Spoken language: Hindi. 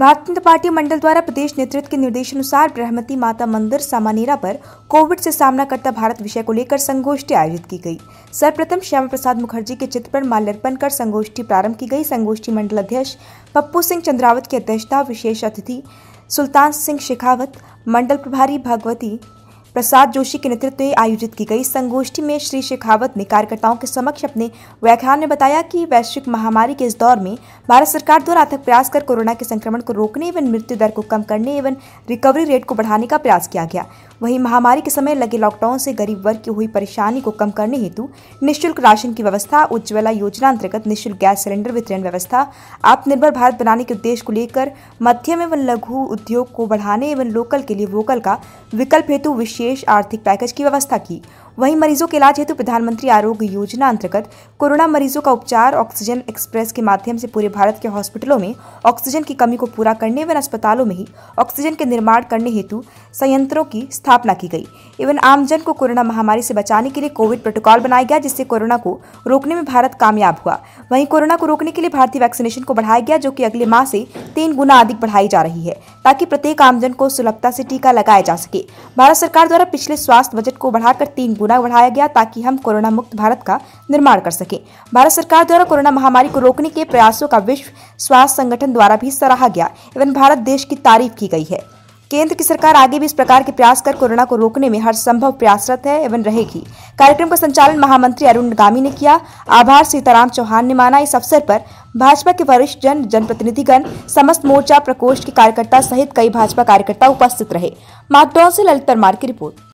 भारतीय जनता पार्टी मंडल द्वारा प्रदेश नेतृत्व के निर्देशानुसार ब्रहमती माता मंदिर सामानेरा पर कोविड से सामना करता भारत विषय को लेकर संगोष्ठी आयोजित की गई सर्वप्रथम श्यामा प्रसाद मुखर्जी के चित्र पर माल्यार्पण कर संगोष्ठी प्रारंभ की गई संगोष्ठी मंडल अध्यक्ष पप्पू सिंह चंद्रावत की अध्यक्षता विशेष अतिथि सुल्तान सिंह शेखावत मंडल प्रभारी भगवती प्रसाद जोशी के नेतृत्व में आयोजित की गई संगोष्ठी में श्री शेखावत ने कार्यकर्ताओं के समक्ष अपने व्याख्यान में बताया कि वैश्विक महामारी के इस दौर में भारत सरकार द्वारा अथक प्रयास कर कोरोना के संक्रमण को रोकने एवं मृत्यु दर को कम करने एवं रिकवरी रेट को बढ़ाने का प्रयास किया गया वहीं महामारी के समय लगे लॉकडाउन से गरीब वर्ग की हुई परेशानी को कम करने हेतु निःशुल्क राशन की व्यवस्था उज्ज्वला योजना अंतर्गत निःशुल्क गैस सिलेंडर वितरण व्यवस्था आत्मनिर्भर भारत बनाने के उद्देश्य को लेकर मध्यम एवं लघु उद्योग को बढ़ाने एवं लोकल के लिए वोकल का विकल्प हेतु विशेष विशेष आर्थिक पैकेज की व्यवस्था की वहीं मरीजों के इलाज हेतु प्रधानमंत्री आरोग्य योजना अंतर्गत कोरोना मरीजों का उपचार ऑक्सीजन एक्सप्रेस के माध्यम से पूरे भारत के हॉस्पिटलों में ऑक्सीजन की कमी को पूरा करने एवं अस्पतालों में ही ऑक्सीजन के निर्माण करने हेतु संयंत्रों की स्थापना की गई एवं आमजन को कोरोना महामारी से बचाने के लिए कोविड प्रोटोकॉल बनाया गया जिससे कोरोना को रोकने में भारत कामयाब हुआ वहीं कोरोना को रोकने के लिए भारतीय वैक्सीनेशन को बढ़ाया गया जो कि अगले माह से तीन गुना अधिक बढ़ाई जा रही है ताकि प्रत्येक आमजन को सुलभता से टीका लगाया जा सके भारत सरकार द्वारा पिछले स्वास्थ्य बजट को बढ़ाकर तीन गुना बढ़ाया गया ताकि हम कोरोना मुक्त भारत का निर्माण कर सकें भारत सरकार द्वारा कोरोना महामारी को रोकने के प्रयासों का विश्व स्वास्थ्य संगठन द्वारा भी सराहा गया एवं भारत देश की तारीफ की गई है केंद्र की सरकार आगे भी इस प्रकार के प्रयास कर कोरोना को रोकने में हर संभव प्रयासरत है एवं रहेगी कार्यक्रम का संचालन महामंत्री अरुण गामी ने किया आभार सीताराम चौहान ने माना इस अवसर पर भाजपा के वरिष्ठ जन जनप्रतिनिधिगण समस्त मोर्चा प्रकोष्ठ के कार्यकर्ता सहित कई भाजपा कार्यकर्ता उपस्थित रहे माकडॉन से ललित परमार की रिपोर्ट